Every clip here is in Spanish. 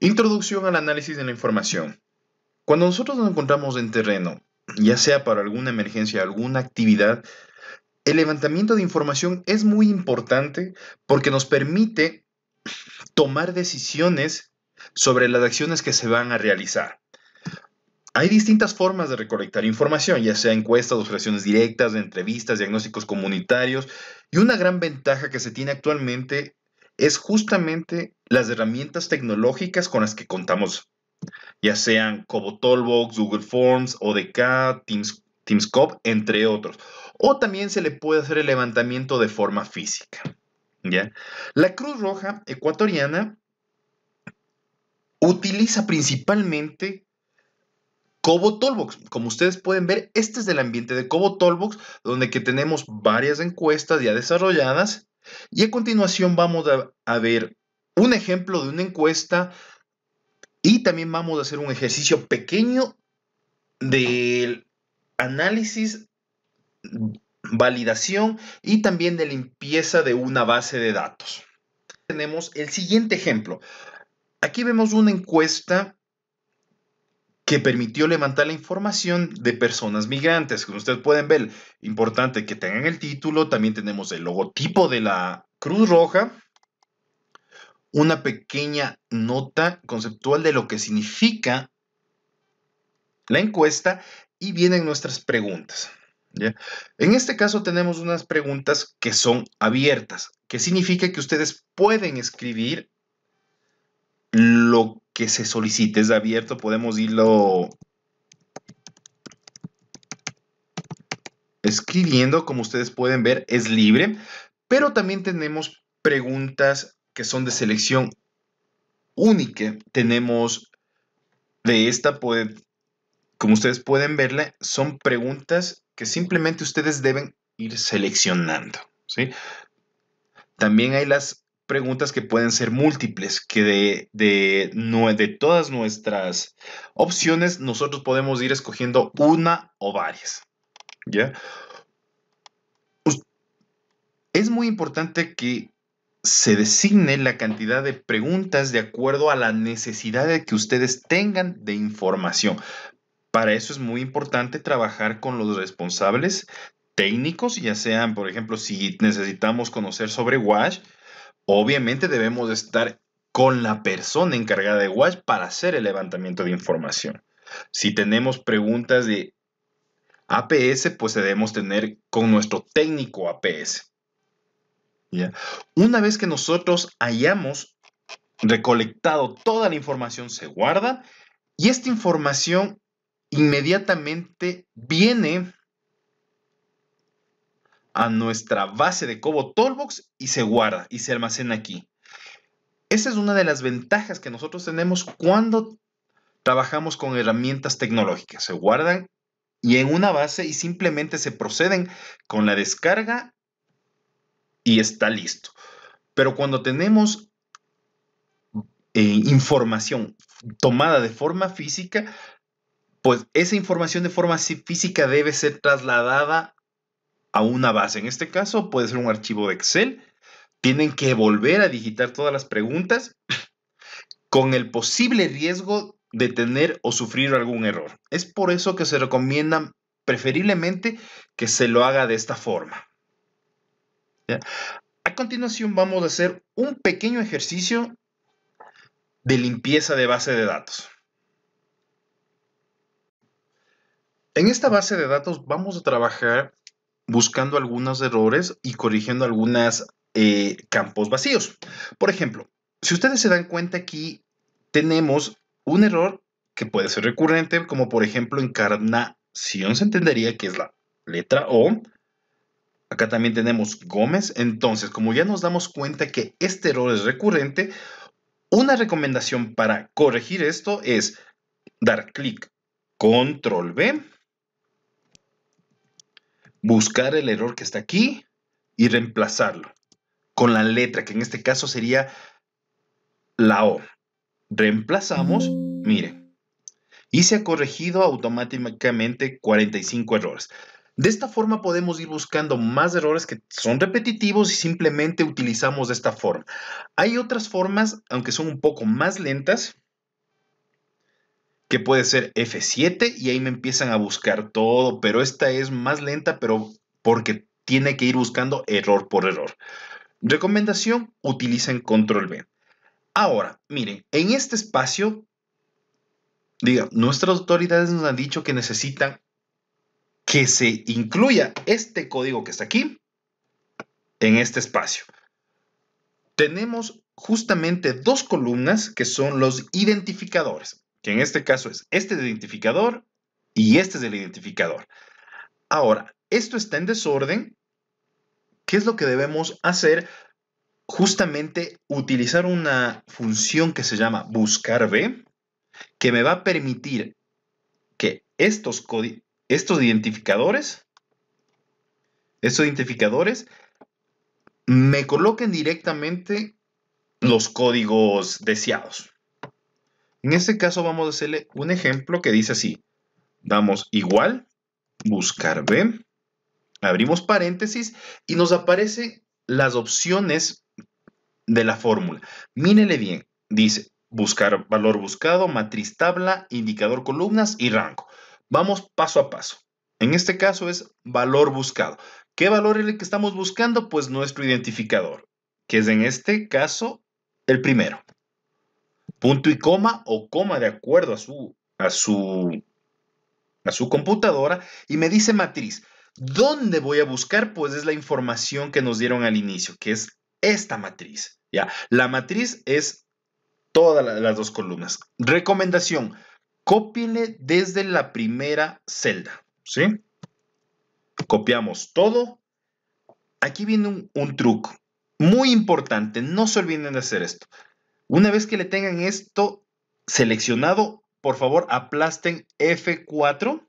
Introducción al análisis de la información. Cuando nosotros nos encontramos en terreno, ya sea para alguna emergencia, alguna actividad, el levantamiento de información es muy importante porque nos permite tomar decisiones sobre las acciones que se van a realizar. Hay distintas formas de recolectar información, ya sea encuestas, observaciones directas, entrevistas, diagnósticos comunitarios, y una gran ventaja que se tiene actualmente es justamente las herramientas tecnológicas con las que contamos, ya sean Cobo Google Forms, ODK, Teams, TeamsCop, entre otros. O también se le puede hacer el levantamiento de forma física. ¿ya? La Cruz Roja ecuatoriana utiliza principalmente Cobo Como ustedes pueden ver, este es el ambiente de Cobo donde que tenemos varias encuestas ya desarrolladas y a continuación vamos a, ver un ejemplo de una encuesta y también vamos a hacer un ejercicio pequeño del análisis, validación y también de limpieza de una base de datos. Tenemos el siguiente ejemplo. Aquí vemos una encuesta que permitió levantar la información de personas migrantes. Como ustedes pueden ver, importante que tengan el título, también tenemos el logotipo de la Cruz Roja, una pequeña nota conceptual de lo que significa la encuesta y vienen nuestras preguntas. En este caso tenemos unas preguntas que son abiertas, que significa que ustedes pueden escribir lo que se solicite. Es abierto, podemos irlo escribiendo, como ustedes pueden ver, es libre, pero también tenemos preguntas que son de selección única. Tenemos de esta, como ustedes pueden verla, son preguntas que simplemente ustedes deben ir seleccionando. También hay las preguntas que pueden ser múltiples, que de, de, de todas nuestras opciones nosotros podemos ir escogiendo una o varias. ¿Ya? Es muy importante que se designe la cantidad de preguntas de acuerdo a la necesidad de que ustedes tengan de información. Para eso es muy importante trabajar con los responsables técnicos, ya sean, por ejemplo, si necesitamos conocer sobre WASH, Obviamente debemos estar con la persona encargada de Watch para hacer el levantamiento de información. Si tenemos preguntas de APS, pues debemos tener con nuestro técnico APS. Una vez que nosotros hayamos recolectado toda la información, se guarda y esta información inmediatamente viene a nuestra base de Cobo Toolbox y se guarda y se almacena aquí. Esa es una de las ventajas que nosotros tenemos cuando trabajamos con herramientas tecnológicas. Se guardan y en una base y simplemente se proceden con la descarga y está listo. Pero cuando tenemos eh, información tomada de forma física, pues esa información de forma física debe ser trasladada a una base. En este caso puede ser un archivo de Excel. Tienen que volver a digitar todas las preguntas con el posible riesgo de tener o sufrir algún error. Es por eso que se recomienda preferiblemente que se lo haga de esta forma. A continuación vamos a hacer un pequeño ejercicio de limpieza de base de datos. En esta base de datos vamos a trabajar buscando algunos errores y corrigiendo algunos eh, campos vacíos. Por ejemplo, si ustedes se dan cuenta aquí, tenemos un error que puede ser recurrente, como por ejemplo encarnación, se entendería que es la letra O. Acá también tenemos Gómez. Entonces, como ya nos damos cuenta que este error es recurrente, una recomendación para corregir esto es dar clic, control B, buscar el error que está aquí y reemplazarlo con la letra, que en este caso sería la O. Reemplazamos, mire, y se ha corregido automáticamente 45 errores. De esta forma podemos ir buscando más errores que son repetitivos y simplemente utilizamos de esta forma. Hay otras formas, aunque son un poco más lentas, que puede ser F7 y ahí me empiezan a buscar todo, pero esta es más lenta, pero porque tiene que ir buscando error por error. Recomendación, utilicen control B. Ahora, miren, en este espacio, diga, nuestras autoridades nos han dicho que necesitan que se incluya este código que está aquí en este espacio. Tenemos justamente dos columnas que son los identificadores que en este caso es este identificador y este es el identificador. Ahora, esto está en desorden. ¿Qué es lo que debemos hacer? Justamente utilizar una función que se llama buscar B, que me va a permitir que estos, estos identificadores, estos identificadores, me coloquen directamente los códigos deseados. En este caso vamos a hacerle un ejemplo que dice así. Damos igual, buscar B, abrimos paréntesis y nos aparecen las opciones de la fórmula. Mírenle bien, dice buscar valor buscado, matriz tabla, indicador columnas y rango. Vamos paso a paso. En este caso es valor buscado. ¿Qué valor es el que estamos buscando? Pues nuestro identificador, que es en este caso el primero punto y coma o coma de acuerdo a su, a su, a su computadora y me dice matriz. ¿Dónde voy a buscar? Pues es la información que nos dieron al inicio, que es esta matriz. ¿ya? La matriz es todas las dos columnas. Recomendación, cópienle desde la primera celda. ¿sí? Copiamos todo. Aquí viene un, un truco muy importante. No se olviden de hacer esto. Una vez que le tengan esto seleccionado, por favor aplasten F4.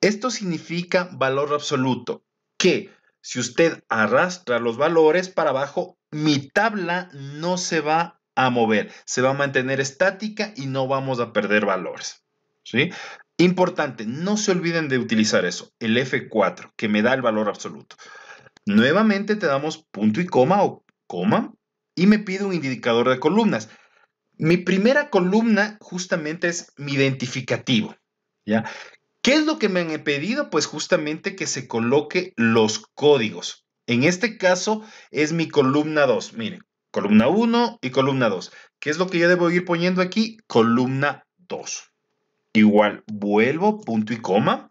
Esto significa valor absoluto, que si usted arrastra los valores para abajo, mi tabla no se va a mover, se va a mantener estática y no vamos a perder valores. ¿sí? Importante, no se olviden de utilizar eso, el F4, que me da el valor absoluto. Nuevamente te damos punto y coma o coma y me pide un indicador de columnas. Mi primera columna justamente es mi identificativo, ¿ya? ¿Qué es lo que me han pedido? Pues justamente que se coloque los códigos. En este caso es mi columna 2. Miren, columna 1 y columna 2. ¿Qué es lo que yo debo ir poniendo aquí? Columna 2. Igual, vuelvo, punto y coma.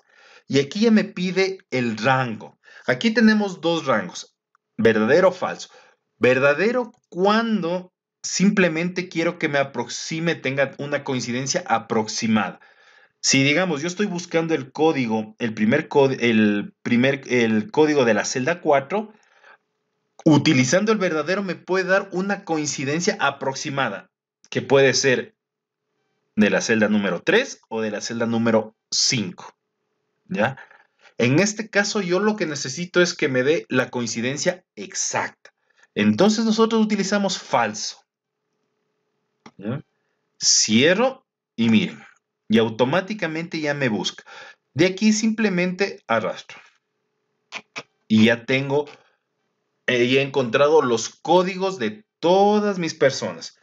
Y aquí ya me pide el rango. Aquí tenemos dos rangos, verdadero o falso verdadero cuando simplemente quiero que me aproxime, tenga una coincidencia aproximada. Si digamos, yo estoy buscando el código, el primer, el primer el código de la celda 4, utilizando el verdadero me puede dar una coincidencia aproximada, que puede ser de la celda número 3 o de la celda número 5. ¿Ya? En este caso, yo lo que necesito es que me dé la coincidencia exacta. Entonces nosotros utilizamos falso. Cierro y miren. Y automáticamente ya me busca. De aquí simplemente arrastro. Y ya tengo, eh, y he encontrado los códigos de todas mis personas.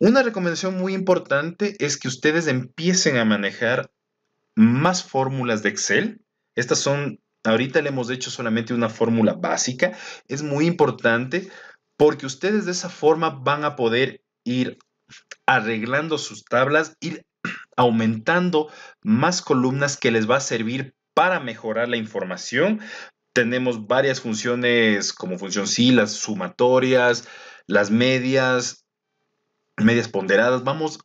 Una recomendación muy importante es que ustedes empiecen a manejar más fórmulas de Excel. Estas son Ahorita le hemos hecho solamente una fórmula básica. Es muy importante porque ustedes de esa forma van a poder ir arreglando sus tablas, ir aumentando más columnas que les va a servir para mejorar la información. Tenemos varias funciones como función sí, las sumatorias, las medias, medias ponderadas. Vamos,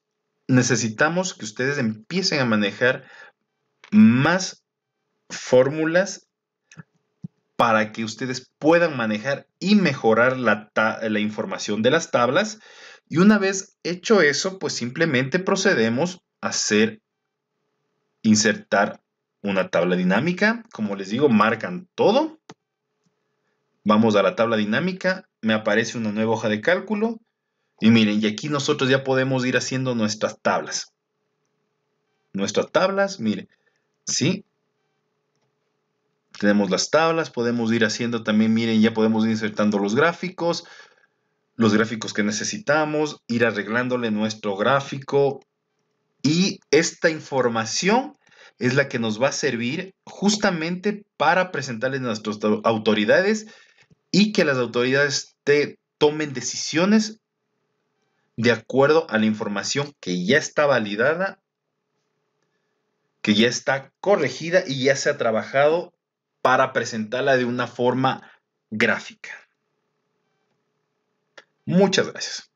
necesitamos que ustedes empiecen a manejar más fórmulas para que ustedes puedan manejar y mejorar la, información de las tablas. Y una vez hecho eso, pues simplemente procedemos a hacer, insertar una tabla dinámica. Como les digo, marcan todo. Vamos a la tabla dinámica, me aparece una nueva hoja de cálculo. Y miren, y aquí nosotros ya podemos ir haciendo nuestras tablas. Nuestras tablas, miren, ¿sí? Tenemos las tablas, podemos ir haciendo también, miren, ya podemos ir insertando los gráficos, los gráficos que necesitamos, ir arreglándole nuestro gráfico y esta información es la que nos va a servir justamente para presentarles a nuestras autoridades y que las autoridades te tomen decisiones de acuerdo a la información que ya está validada, que ya está corregida y ya se ha trabajado para presentarla de una forma gráfica. Muchas gracias.